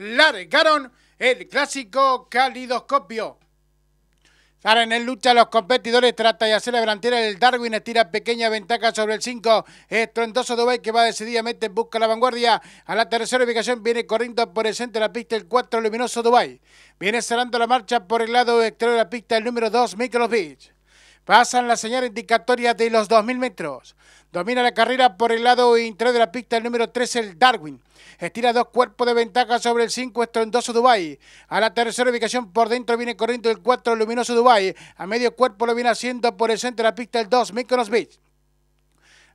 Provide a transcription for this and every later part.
largaron el clásico calidoscopio. Ahora en el lucha los competidores trata de hacer la delantera. El Darwin estira pequeña ventaja sobre el 5. estruendoso Dubai que va decididamente en busca la vanguardia. A la tercera ubicación viene corriendo por el centro de la pista el 4 luminoso Dubai. Viene cerrando la marcha por el lado exterior de la pista el número 2 Micros Beach. Pasan la señal indicatoria de los 2.000 metros. Domina la carrera por el lado interior de la pista el número 3, el Darwin. Estira dos cuerpos de ventaja sobre el 5, Estrondoso Dubai. A la tercera ubicación por dentro viene corriendo el 4, Luminoso Dubai. A medio cuerpo lo viene haciendo por el centro de la pista el 2, Microsoft Beach.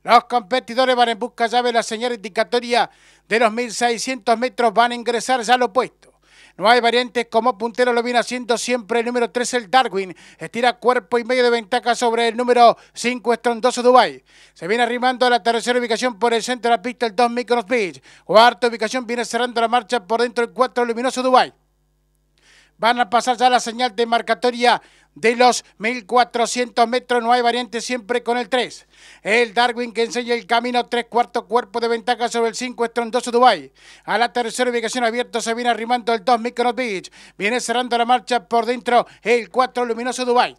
Los competidores van en busca llave de la señal indicatoria de los 1.600 metros. Van a ingresar ya lo opuesto. No hay variantes como puntero lo viene haciendo siempre el número 3, el Darwin. Estira cuerpo y medio de ventaja sobre el número 5, Estrondoso Dubai. Se viene arrimando a la tercera ubicación por el centro de la pista, el 2, Mykonos Beach. Cuarta ubicación viene cerrando la marcha por dentro del 4, Luminoso Dubai. Van a pasar ya la señal de marcatoria de los 1400 metros. No hay variante siempre con el 3. El Darwin que enseña el camino. 3 cuartos cuerpo de ventaja sobre el 5. Estrondoso Dubai. A la tercera ubicación abierta se viene arrimando el 2 micro Beach. Viene cerrando la marcha por dentro el 4 Luminoso Dubai.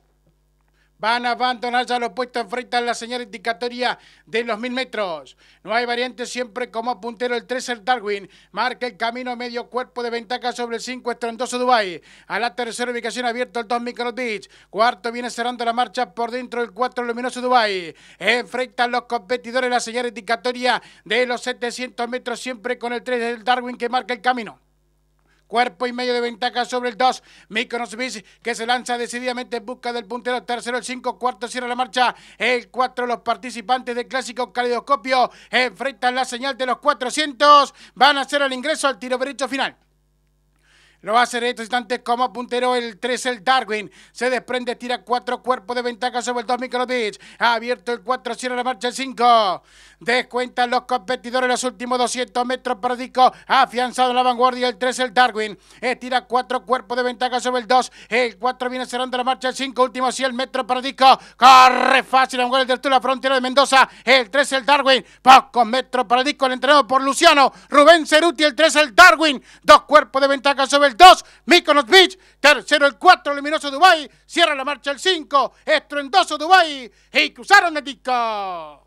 Van a abandonar ya los puestos enfrentan a la señal indicatoria de los 1000 metros. No hay variante siempre como puntero el 3, el Darwin. Marca el camino medio cuerpo de ventaja sobre el 5 estrondoso Dubai. A la tercera ubicación abierto el 2 Beach. Cuarto viene cerrando la marcha por dentro el 4 luminoso Dubai. Enfrentan los competidores la señal indicatoria de los 700 metros siempre con el 3 del Darwin que marca el camino. Cuerpo y medio de ventaja sobre el 2. Nos que se lanza decididamente en busca del puntero. Tercero el 5. Cuarto cierra la marcha. El 4. Los participantes del clásico caleidoscopio enfrentan la señal de los 400. Van a hacer el ingreso al tiro derecho final. Lo va a hacer en estos instantes como puntero el 3, el Darwin. Se desprende, tira 4 cuerpos de ventaja sobre el 2 Beach Ha abierto el 4, cierra la marcha el 5. Descuentan los competidores los últimos 200 metros para Disco. Afianzado en la vanguardia el 3, el Darwin. Estira eh, 4 cuerpos de ventaja sobre el 2. El 4 viene cerrando la marcha el 5. Último 100 metros para Disco. Corre fácil, a un del la frontera de Mendoza. El 3, el Darwin. Pocos metros para Disco. El entrenado por Luciano. Rubén Ceruti, el 3, el Darwin. Dos cuerpos de ventaja sobre el 2, Mykonos Beach, tercero el 4, Luminoso Dubai, cierra la marcha el 5, Estruendoso Dubai y cruzaron el disco.